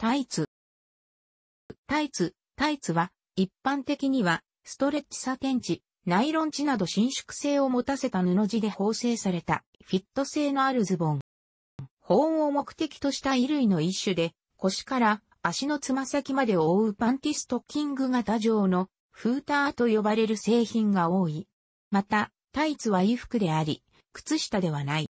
タイツ。タイツ、タイツは、一般的には、ストレッチサテンチ、ナイロンチなど伸縮性を持たせた布地で縫製された、フィット性のあるズボン。保温を目的とした衣類の一種で、腰から足のつま先までを覆うパンティストッキング型状の、フーターと呼ばれる製品が多い。また、タイツは衣服であり、靴下ではない。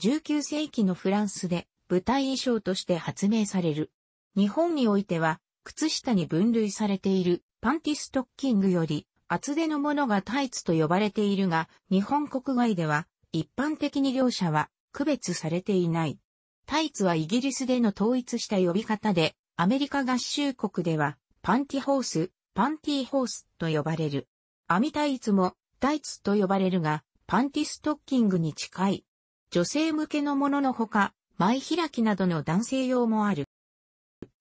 19世紀のフランスで、舞台衣装として発明される。日本においては、靴下に分類されているパンティストッキングより厚手のものがタイツと呼ばれているが、日本国外では一般的に両者は区別されていない。タイツはイギリスでの統一した呼び方で、アメリカ合衆国ではパンティホース、パンティーホースと呼ばれる。網タイツもタイツと呼ばれるが、パンティストッキングに近い。女性向けのもののほか、前開きなどの男性用もある。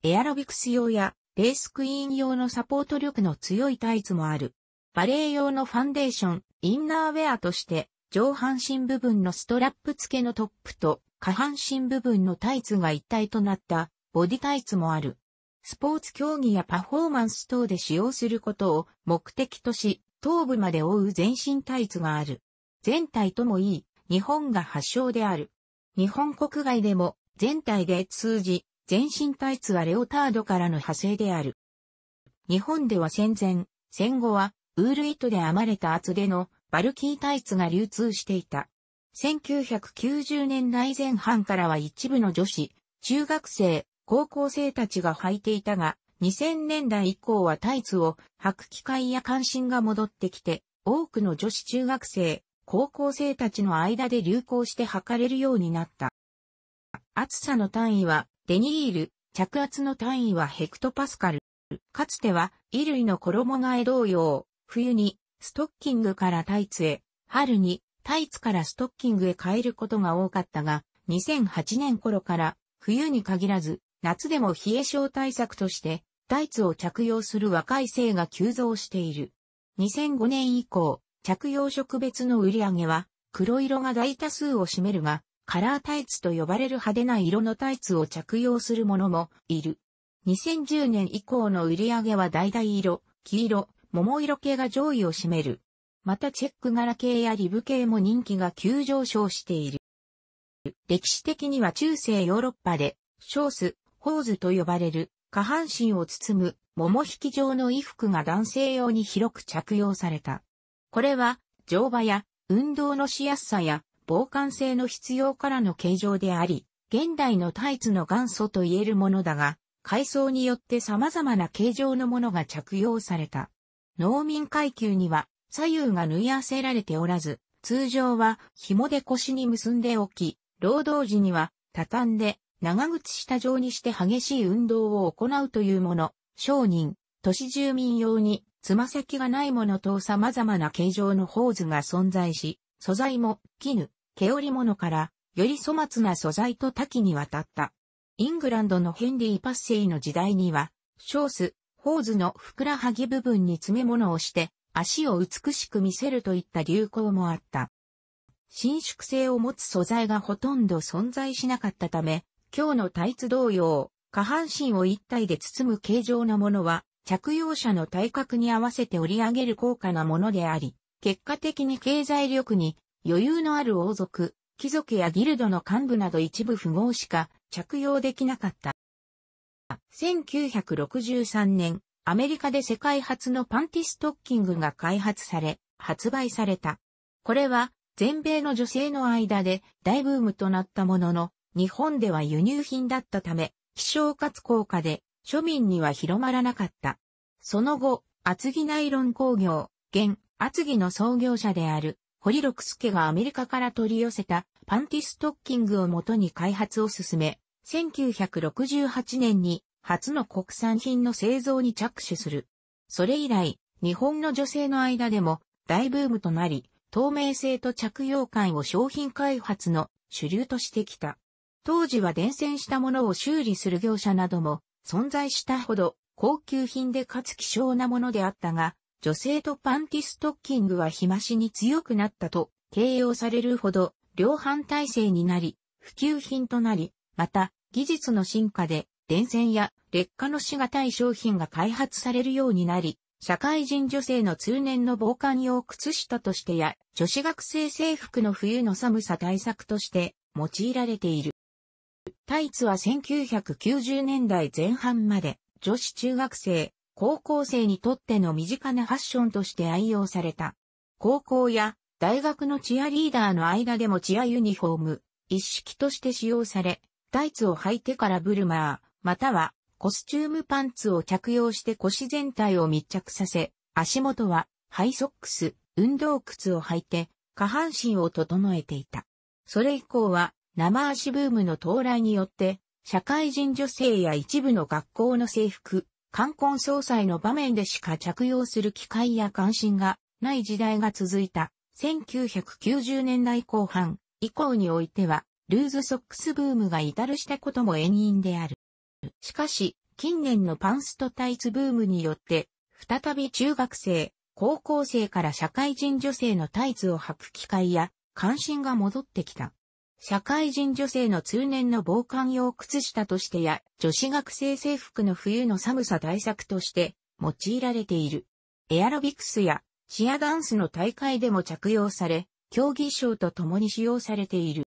エアロビクス用やレースクイーン用のサポート力の強いタイツもある。バレエ用のファンデーション、インナーウェアとして上半身部分のストラップ付けのトップと下半身部分のタイツが一体となったボディタイツもある。スポーツ競技やパフォーマンス等で使用することを目的とし、頭部まで覆う全身タイツがある。全体ともいい、日本が発祥である。日本国外でも全体で通じ、全身タイツはレオタードからの派生である。日本では戦前、戦後はウール糸で編まれた厚手のバルキータイツが流通していた。1990年代前半からは一部の女子、中学生、高校生たちが履いていたが、2000年代以降はタイツを履く機会や関心が戻ってきて、多くの女子中学生、高校生たちの間で流行して測れるようになった。暑さの単位はデニール、着圧の単位はヘクトパスカル。かつては衣類の衣替え同様、冬にストッキングからタイツへ、春にタイツからストッキングへ変えることが多かったが、2008年頃から冬に限らず夏でも冷え症対策としてタイツを着用する若い生が急増している。2005年以降、着用色別の売り上げは、黒色が大多数を占めるが、カラータイツと呼ばれる派手な色のタイツを着用する者もいる。2010年以降の売り上げは橙色、黄色、桃色系が上位を占める。またチェック柄系やリブ系も人気が急上昇している。歴史的には中世ヨーロッパで、ショース、ホーズと呼ばれる、下半身を包む、桃引き状の衣服が男性用に広く着用された。これは、乗馬や、運動のしやすさや、防寒性の必要からの形状であり、現代のタイツの元祖と言えるものだが、階層によって様々な形状のものが着用された。農民階級には左右が縫い合わせられておらず、通常は紐で腰に結んでおき、労働時には畳んで長靴下状にして激しい運動を行うというもの、商人、都市住民用につま先がないものと様々な形状のホーズが存在し、素材も絹、毛織物からより粗末な素材と多岐にわたった。イングランドのヘンリー・パッセイの時代には、ショース、ホーズのふくらはぎ部分に詰め物をして、足を美しく見せるといった流行もあった。伸縮性を持つ素材がほとんど存在しなかったため、今日のタイツ同様、下半身を一体で包む形状のものは、着用者の体格に合わせて売り上げる高価なものであり、結果的に経済力に余裕のある王族、貴族やギルドの幹部など一部富豪しか着用できなかった。1963年、アメリカで世界初のパンティストッキングが開発され、発売された。これは全米の女性の間で大ブームとなったものの、日本では輸入品だったため、希少かつ高価で庶民には広まらなかった。その後、厚木ナイロン工業、現、厚木の創業者である、堀六助がアメリカから取り寄せたパンティストッキングをもとに開発を進め、1968年に初の国産品の製造に着手する。それ以来、日本の女性の間でも大ブームとなり、透明性と着用感を商品開発の主流としてきた。当時は伝染したものを修理する業者なども存在したほど高級品でかつ希少なものであったが、女性とパンティストッキングは日増しに強くなったと形容されるほど量販体制になり、普及品となり、また技術の進化で電線や劣化のしがたい商品が開発されるようになり、社会人女性の通年の防寒用靴下としてや、女子学生制服の冬の寒さ対策として用いられている。タイツは1990年代前半まで女子中学生、高校生にとっての身近なファッションとして愛用された。高校や大学のチアリーダーの間でもチアユニフォーム、一式として使用され、タイツを履いてからブルマー、またはコスチュームパンツを着用して腰全体を密着させ、足元はハイソックス、運動靴を履いて下半身を整えていた。それ以降は生足ブームの到来によって、社会人女性や一部の学校の制服、冠婚葬祭の場面でしか着用する機会や関心がない時代が続いた1990年代後半以降においては、ルーズソックスブームが至るしたことも遠因である。しかし、近年のパンストタイツブームによって、再び中学生、高校生から社会人女性のタイツを履く機会や関心が戻ってきた。社会人女性の通年の防寒用靴下としてや、女子学生制服の冬の寒さ対策として用いられている。エアロビクスやチアダンスの大会でも着用され、競技衣装と共に使用されている。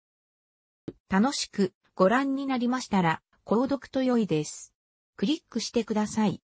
楽しくご覧になりましたら、購読と良いです。クリックしてください。